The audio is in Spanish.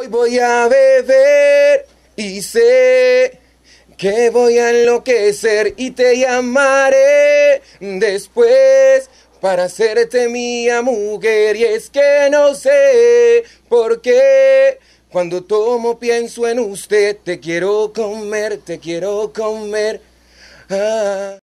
Hoy voy a beber y sé que voy a enloquecer y te llamaré después para hacerte mía mujer. Y es que no sé por qué. Cuando tomo pienso en usted, te quiero comer, te quiero comer. Ah.